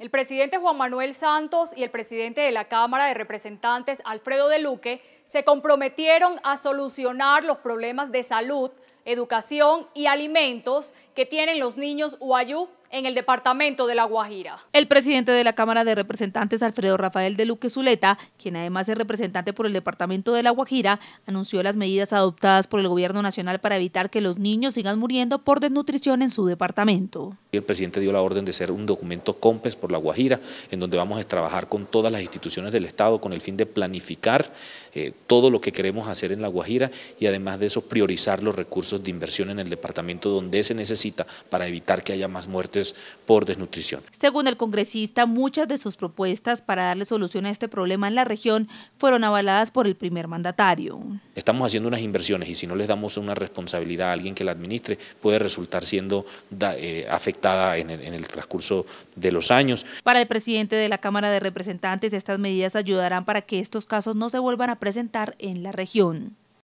El presidente Juan Manuel Santos y el presidente de la Cámara de Representantes, Alfredo de Luque, se comprometieron a solucionar los problemas de salud, educación y alimentos que tienen los niños Uayú en el departamento de La Guajira. El presidente de la Cámara de Representantes, Alfredo Rafael de Luque Zuleta, quien además es representante por el departamento de La Guajira, anunció las medidas adoptadas por el gobierno nacional para evitar que los niños sigan muriendo por desnutrición en su departamento. El presidente dio la orden de hacer un documento COMPES por La Guajira, en donde vamos a trabajar con todas las instituciones del Estado con el fin de planificar eh, todo lo que queremos hacer en La Guajira y además de eso priorizar los recursos de inversión en el departamento donde se necesita para evitar que haya más muertes por desnutrición. Según el congresista, muchas de sus propuestas para darle solución a este problema en la región fueron avaladas por el primer mandatario. Estamos haciendo unas inversiones y si no les damos una responsabilidad a alguien que la administre, puede resultar siendo eh, afectada en el transcurso de los años. Para el presidente de la Cámara de Representantes, estas medidas ayudarán para que estos casos no se vuelvan a presentar en la región.